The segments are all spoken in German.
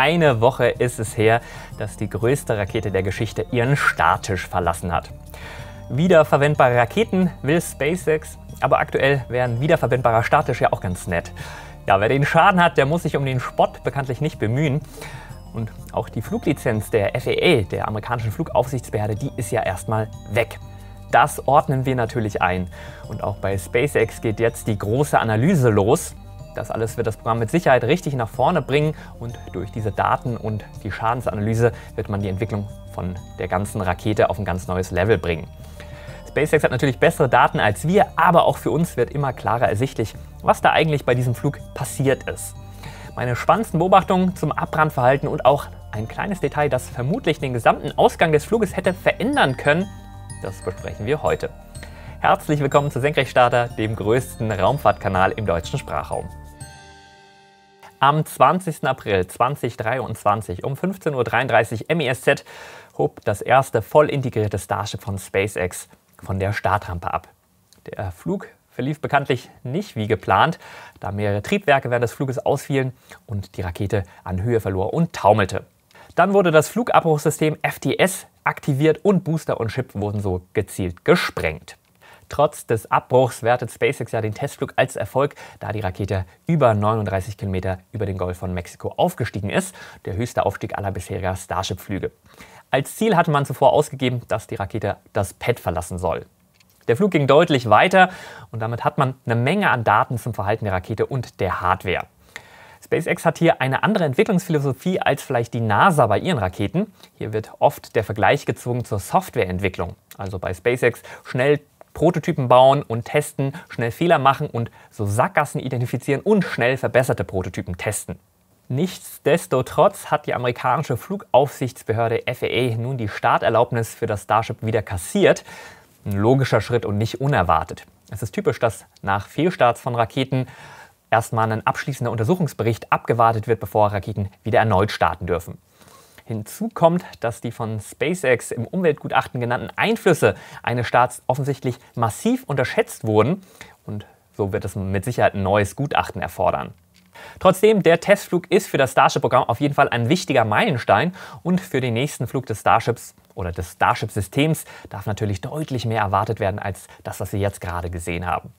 eine Woche ist es her, dass die größte Rakete der Geschichte ihren Starttisch verlassen hat. Wiederverwendbare Raketen will SpaceX, aber aktuell wäre ein wiederverwendbarer Starttisch ja auch ganz nett. Ja, wer den Schaden hat, der muss sich um den Spott bekanntlich nicht bemühen. Und auch die Fluglizenz der FAA, der amerikanischen Flugaufsichtsbehörde, die ist ja erstmal weg. Das ordnen wir natürlich ein. Und auch bei SpaceX geht jetzt die große Analyse los. Das alles wird das Programm mit Sicherheit richtig nach vorne bringen und durch diese Daten und die Schadensanalyse wird man die Entwicklung von der ganzen Rakete auf ein ganz neues Level bringen. SpaceX hat natürlich bessere Daten als wir, aber auch für uns wird immer klarer ersichtlich, was da eigentlich bei diesem Flug passiert ist. Meine spannendsten Beobachtungen zum Abbrandverhalten und auch ein kleines Detail, das vermutlich den gesamten Ausgang des Fluges hätte verändern können, das besprechen wir heute. Herzlich willkommen zu Senkrechtstarter, dem größten Raumfahrtkanal im deutschen Sprachraum. Am 20. April 2023 um 15.33 Uhr MESZ hob das erste voll integrierte Starship von SpaceX von der Startrampe ab. Der Flug verlief bekanntlich nicht wie geplant, da mehrere Triebwerke während des Fluges ausfielen und die Rakete an Höhe verlor und taumelte. Dann wurde das Flugabbruchsystem FTS aktiviert und Booster und Chip wurden so gezielt gesprengt. Trotz des Abbruchs wertet SpaceX ja den Testflug als Erfolg, da die Rakete über 39 Kilometer über den Golf von Mexiko aufgestiegen ist, der höchste Aufstieg aller bisheriger Starship-Flüge. Als Ziel hatte man zuvor ausgegeben, dass die Rakete das Pad verlassen soll. Der Flug ging deutlich weiter und damit hat man eine Menge an Daten zum Verhalten der Rakete und der Hardware. SpaceX hat hier eine andere Entwicklungsphilosophie als vielleicht die NASA bei ihren Raketen. Hier wird oft der Vergleich gezogen zur Softwareentwicklung. Also bei SpaceX schnell Prototypen bauen und testen, schnell Fehler machen und so Sackgassen identifizieren und schnell verbesserte Prototypen testen. Nichtsdestotrotz hat die amerikanische Flugaufsichtsbehörde FAA nun die Starterlaubnis für das Starship wieder kassiert. Ein logischer Schritt und nicht unerwartet. Es ist typisch, dass nach Fehlstarts von Raketen erstmal ein abschließender Untersuchungsbericht abgewartet wird, bevor Raketen wieder erneut starten dürfen. Hinzu kommt, dass die von SpaceX im Umweltgutachten genannten Einflüsse eines Staats offensichtlich massiv unterschätzt wurden und so wird es mit Sicherheit ein neues Gutachten erfordern. Trotzdem, der Testflug ist für das Starship-Programm auf jeden Fall ein wichtiger Meilenstein und für den nächsten Flug des Starships oder des Starship-Systems darf natürlich deutlich mehr erwartet werden als das, was Sie jetzt gerade gesehen haben.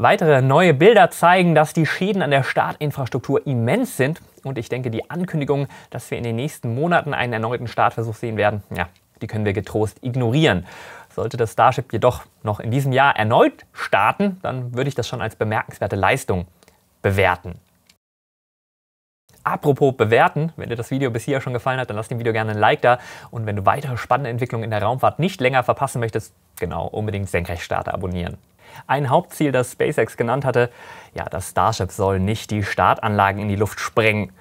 Weitere neue Bilder zeigen, dass die Schäden an der Startinfrastruktur immens sind und ich denke, die Ankündigung, dass wir in den nächsten Monaten einen erneuten Startversuch sehen werden, ja, die können wir getrost ignorieren. Sollte das Starship jedoch noch in diesem Jahr erneut starten, dann würde ich das schon als bemerkenswerte Leistung bewerten. Apropos bewerten, wenn dir das Video bis hier schon gefallen hat, dann lass dem Video gerne ein Like da. Und wenn du weitere spannende Entwicklungen in der Raumfahrt nicht länger verpassen möchtest, genau, unbedingt Senkrechtstarter abonnieren. Ein Hauptziel, das SpaceX genannt hatte, ja, das Starship soll nicht die Startanlagen in die Luft sprengen.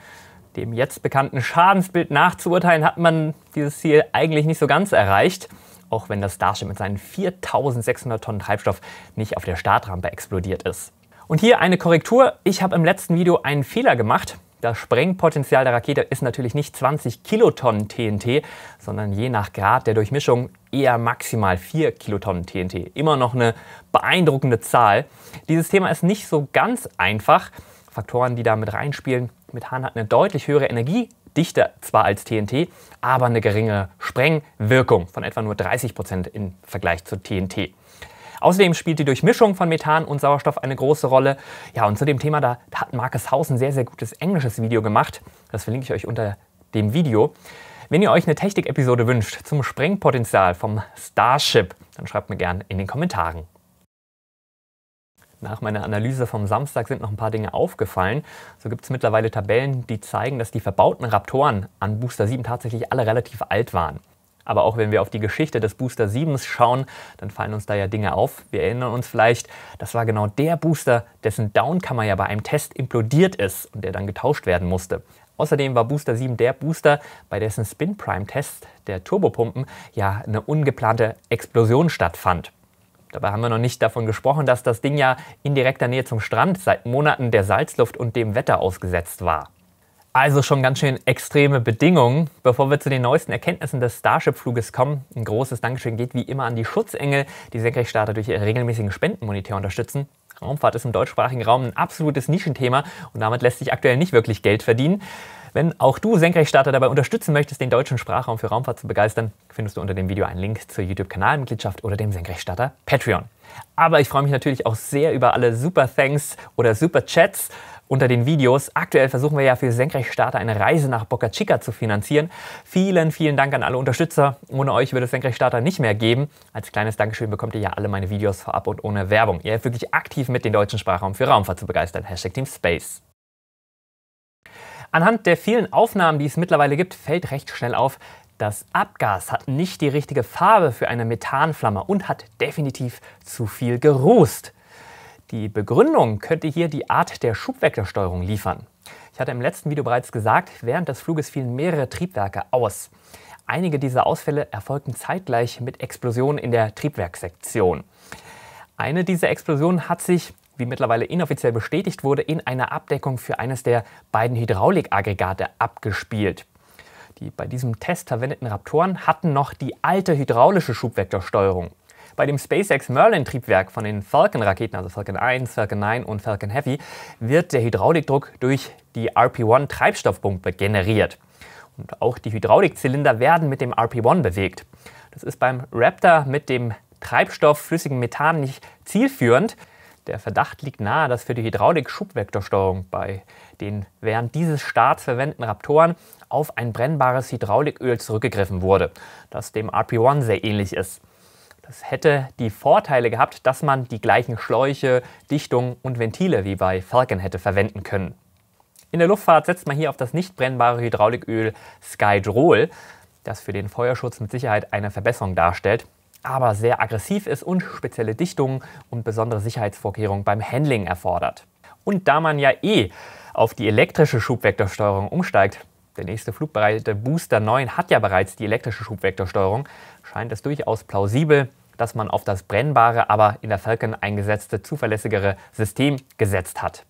Dem jetzt bekannten Schadensbild nachzuurteilen, hat man dieses Ziel eigentlich nicht so ganz erreicht. Auch wenn das Starship mit seinen 4600 Tonnen Treibstoff nicht auf der Startrampe explodiert ist. Und hier eine Korrektur. Ich habe im letzten Video einen Fehler gemacht. Das Sprengpotenzial der Rakete ist natürlich nicht 20 Kilotonnen TNT, sondern je nach Grad der Durchmischung eher maximal 4 Kilotonnen TNT. Immer noch eine beeindruckende Zahl. Dieses Thema ist nicht so ganz einfach. Faktoren, die da mit reinspielen. Methan hat eine deutlich höhere Energiedichte zwar als TNT, aber eine geringere Sprengwirkung von etwa nur 30 Prozent im Vergleich zu TNT. Außerdem spielt die Durchmischung von Methan und Sauerstoff eine große Rolle. Ja, und zu dem Thema, da, da hat Markus Haus ein sehr, sehr gutes englisches Video gemacht. Das verlinke ich euch unter dem Video. Wenn ihr euch eine Technik-Episode wünscht zum Sprengpotenzial vom Starship, dann schreibt mir gerne in den Kommentaren. Nach meiner Analyse vom Samstag sind noch ein paar Dinge aufgefallen. So gibt es mittlerweile Tabellen, die zeigen, dass die verbauten Raptoren an Booster 7 tatsächlich alle relativ alt waren. Aber auch wenn wir auf die Geschichte des Booster 7 schauen, dann fallen uns da ja Dinge auf. Wir erinnern uns vielleicht, das war genau der Booster, dessen Downkammer ja bei einem Test implodiert ist und der dann getauscht werden musste. Außerdem war Booster 7 der Booster, bei dessen Spin-Prime-Test der Turbopumpen ja eine ungeplante Explosion stattfand. Dabei haben wir noch nicht davon gesprochen, dass das Ding ja in direkter Nähe zum Strand seit Monaten der Salzluft und dem Wetter ausgesetzt war. Also schon ganz schön extreme Bedingungen. Bevor wir zu den neuesten Erkenntnissen des Starship-Fluges kommen, ein großes Dankeschön geht wie immer an die Schutzengel, die Senkrechtstarter durch ihre regelmäßigen Spenden monetär unterstützen. Raumfahrt ist im deutschsprachigen Raum ein absolutes Nischenthema und damit lässt sich aktuell nicht wirklich Geld verdienen. Wenn auch du Senkrechtstarter dabei unterstützen möchtest, den deutschen Sprachraum für Raumfahrt zu begeistern, findest du unter dem Video einen Link zur YouTube-Kanalmitgliedschaft oder dem Senkrechtstarter Patreon. Aber ich freue mich natürlich auch sehr über alle Super Thanks oder Super Chats unter den Videos. Aktuell versuchen wir ja für Senkrechtstarter eine Reise nach Boca Chica zu finanzieren. Vielen, vielen Dank an alle Unterstützer. Ohne euch würde es Senkrechtstarter nicht mehr geben. Als kleines Dankeschön bekommt ihr ja alle meine Videos vorab und ohne Werbung. Ihr helft wirklich aktiv mit, den deutschen Sprachraum für Raumfahrt zu begeistern. Hashtag Team Space. Anhand der vielen Aufnahmen, die es mittlerweile gibt, fällt recht schnell auf, das Abgas hat nicht die richtige Farbe für eine Methanflamme und hat definitiv zu viel gerußt. Die Begründung könnte hier die Art der Schubvektorsteuerung liefern. Ich hatte im letzten Video bereits gesagt, während des Fluges fielen mehrere Triebwerke aus. Einige dieser Ausfälle erfolgten zeitgleich mit Explosionen in der Triebwerkssektion. Eine dieser Explosionen hat sich, wie mittlerweile inoffiziell bestätigt wurde, in einer Abdeckung für eines der beiden Hydraulikaggregate abgespielt. Die bei diesem Test verwendeten Raptoren hatten noch die alte hydraulische Schubvektorsteuerung bei dem SpaceX Merlin-Triebwerk von den Falcon-Raketen, also Falcon 1, Falcon 9 und Falcon Heavy, wird der Hydraulikdruck durch die RP-1-Treibstoffpumpe generiert. Und auch die Hydraulikzylinder werden mit dem RP-1 bewegt. Das ist beim Raptor mit dem Treibstoff flüssigen Methan nicht zielführend. Der Verdacht liegt nahe, dass für die Hydraulik-Schubvektorsteuerung bei den während dieses Starts verwendeten Raptoren auf ein brennbares Hydrauliköl zurückgegriffen wurde, das dem RP-1 sehr ähnlich ist. Das hätte die Vorteile gehabt, dass man die gleichen Schläuche, Dichtungen und Ventile wie bei Falcon hätte verwenden können. In der Luftfahrt setzt man hier auf das nicht brennbare Hydrauliköl Skydrol, das für den Feuerschutz mit Sicherheit eine Verbesserung darstellt, aber sehr aggressiv ist und spezielle Dichtungen und besondere Sicherheitsvorkehrungen beim Handling erfordert. Und da man ja eh auf die elektrische Schubvektorsteuerung umsteigt, der nächste flugbereite Booster 9 hat ja bereits die elektrische Schubvektorsteuerung, scheint es durchaus plausibel, dass man auf das brennbare, aber in der Falcon eingesetzte zuverlässigere System gesetzt hat.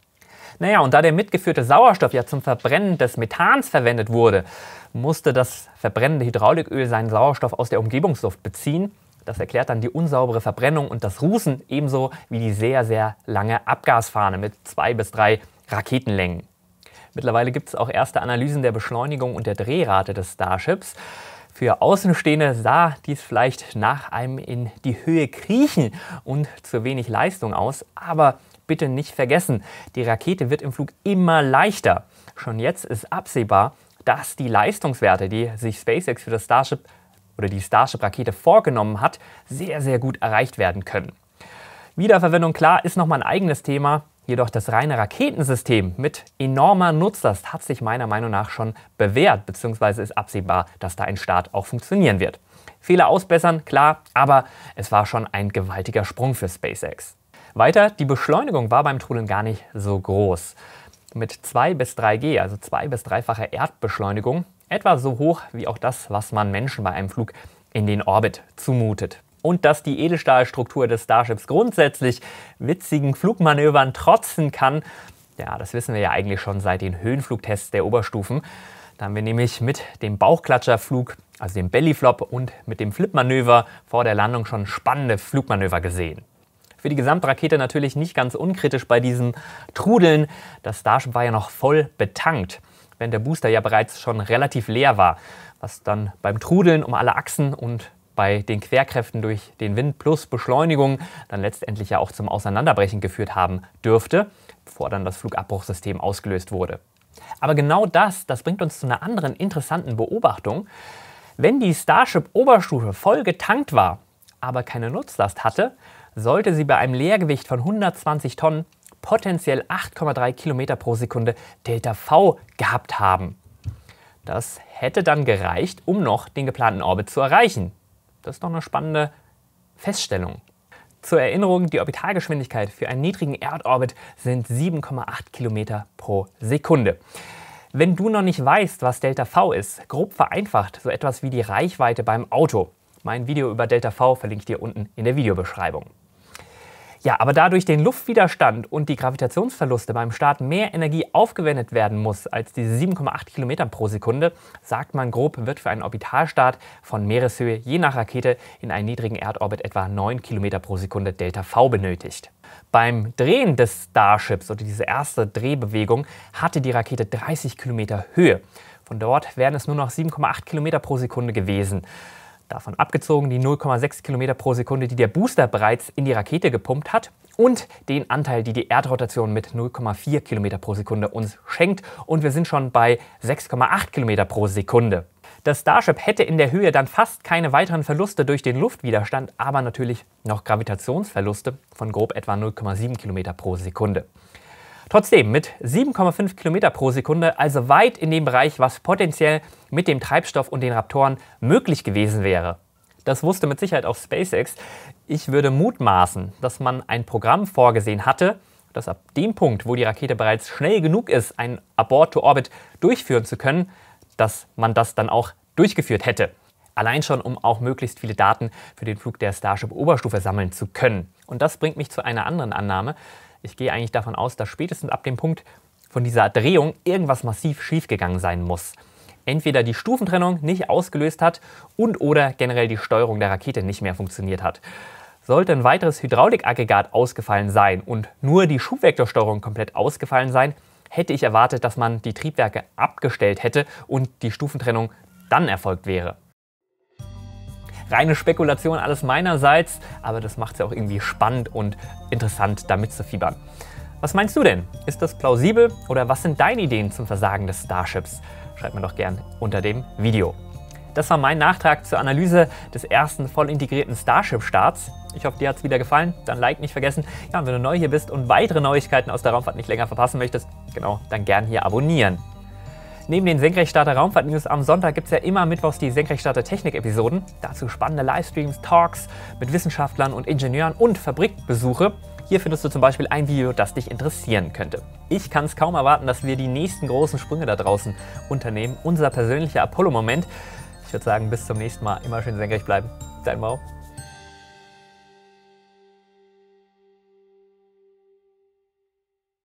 Naja, und da der mitgeführte Sauerstoff ja zum Verbrennen des Methans verwendet wurde, musste das verbrennende Hydrauliköl seinen Sauerstoff aus der Umgebungsluft beziehen. Das erklärt dann die unsaubere Verbrennung und das Rußen ebenso wie die sehr, sehr lange Abgasfahne mit zwei bis drei Raketenlängen. Mittlerweile gibt es auch erste Analysen der Beschleunigung und der Drehrate des Starships. Für Außenstehende sah dies vielleicht nach einem in die Höhe kriechen und zu wenig Leistung aus, aber bitte nicht vergessen, die Rakete wird im Flug immer leichter. Schon jetzt ist absehbar, dass die Leistungswerte, die sich SpaceX für das Starship oder die Starship-Rakete vorgenommen hat, sehr, sehr gut erreicht werden können. Wiederverwendung, klar, ist nochmal ein eigenes Thema. Jedoch das reine Raketensystem mit enormer Nutzlast hat sich meiner Meinung nach schon bewährt, beziehungsweise ist absehbar, dass da ein Start auch funktionieren wird. Fehler ausbessern, klar, aber es war schon ein gewaltiger Sprung für SpaceX. Weiter, die Beschleunigung war beim Trudeln gar nicht so groß. Mit 2 bis 3G, also 2 bis 3-facher Erdbeschleunigung, etwa so hoch wie auch das, was man Menschen bei einem Flug in den Orbit zumutet und dass die Edelstahlstruktur des Starships grundsätzlich witzigen Flugmanövern trotzen kann, ja, das wissen wir ja eigentlich schon seit den Höhenflugtests der Oberstufen. Da haben wir nämlich mit dem Bauchklatscherflug, also dem Bellyflop und mit dem Flipmanöver vor der Landung schon spannende Flugmanöver gesehen. Für die Gesamtrakete natürlich nicht ganz unkritisch bei diesem Trudeln. Das Starship war ja noch voll betankt, während der Booster ja bereits schon relativ leer war, was dann beim Trudeln um alle Achsen und bei den Querkräften durch den Wind plus Beschleunigung dann letztendlich ja auch zum Auseinanderbrechen geführt haben dürfte, bevor dann das Flugabbruchsystem ausgelöst wurde. Aber genau das, das bringt uns zu einer anderen interessanten Beobachtung. Wenn die Starship-Oberstufe voll getankt war, aber keine Nutzlast hatte, sollte sie bei einem Leergewicht von 120 Tonnen potenziell 8,3 Kilometer pro Sekunde Delta V gehabt haben. Das hätte dann gereicht, um noch den geplanten Orbit zu erreichen. Das ist doch eine spannende Feststellung. Zur Erinnerung, die Orbitalgeschwindigkeit für einen niedrigen Erdorbit sind 7,8 km pro Sekunde. Wenn du noch nicht weißt, was Delta V ist, grob vereinfacht so etwas wie die Reichweite beim Auto. Mein Video über Delta V verlinke ich dir unten in der Videobeschreibung. Ja, aber da durch den Luftwiderstand und die Gravitationsverluste beim Start mehr Energie aufgewendet werden muss als diese 7,8 Kilometer pro Sekunde, sagt man grob, wird für einen Orbitalstart von Meereshöhe je nach Rakete in einen niedrigen Erdorbit etwa 9 Kilometer pro Sekunde Delta V benötigt. Beim Drehen des Starships oder diese erste Drehbewegung hatte die Rakete 30 Kilometer Höhe. Von dort wären es nur noch 7,8 Kilometer pro Sekunde gewesen. Davon abgezogen die 0,6 Kilometer pro Sekunde, die der Booster bereits in die Rakete gepumpt hat und den Anteil, die die Erdrotation mit 0,4 Kilometer pro Sekunde uns schenkt. Und wir sind schon bei 6,8 Kilometer pro Sekunde. Das Starship hätte in der Höhe dann fast keine weiteren Verluste durch den Luftwiderstand, aber natürlich noch Gravitationsverluste von grob etwa 0,7 Kilometer pro Sekunde. Trotzdem, mit 7,5 Kilometer pro Sekunde, also weit in dem Bereich, was potenziell mit dem Treibstoff und den Raptoren möglich gewesen wäre. Das wusste mit Sicherheit auch SpaceX. Ich würde mutmaßen, dass man ein Programm vorgesehen hatte, dass ab dem Punkt, wo die Rakete bereits schnell genug ist, ein Abort-to-Orbit durchführen zu können, dass man das dann auch durchgeführt hätte. Allein schon, um auch möglichst viele Daten für den Flug der Starship Oberstufe sammeln zu können. Und das bringt mich zu einer anderen Annahme ich gehe eigentlich davon aus, dass spätestens ab dem Punkt von dieser Drehung irgendwas massiv schiefgegangen sein muss. Entweder die Stufentrennung nicht ausgelöst hat und oder generell die Steuerung der Rakete nicht mehr funktioniert hat. Sollte ein weiteres Hydraulikaggregat ausgefallen sein und nur die Schubvektorsteuerung komplett ausgefallen sein, hätte ich erwartet, dass man die Triebwerke abgestellt hätte und die Stufentrennung dann erfolgt wäre. Reine Spekulation alles meinerseits, aber das macht es ja auch irgendwie spannend und interessant, damit zu fiebern. Was meinst du denn? Ist das plausibel oder was sind deine Ideen zum Versagen des Starships? Schreib mir doch gern unter dem Video. Das war mein Nachtrag zur Analyse des ersten voll integrierten Starship-Starts. Ich hoffe, dir hat es wieder gefallen. Dann Like nicht vergessen. Ja, und wenn du neu hier bist und weitere Neuigkeiten aus der Raumfahrt nicht länger verpassen möchtest, genau, dann gern hier abonnieren. Neben den Senkrechtstarter Raumfahrt-News am Sonntag gibt es ja immer mittwochs die Senkrechtstarter Technik-Episoden. Dazu spannende Livestreams, Talks mit Wissenschaftlern und Ingenieuren und Fabrikbesuche. Hier findest du zum Beispiel ein Video, das dich interessieren könnte. Ich kann es kaum erwarten, dass wir die nächsten großen Sprünge da draußen unternehmen. Unser persönlicher Apollo-Moment. Ich würde sagen, bis zum nächsten Mal. Immer schön senkrecht bleiben. Dein Mau.